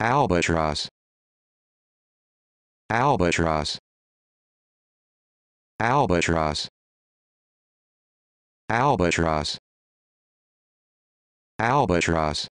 albatross albatross albatross albatross albatross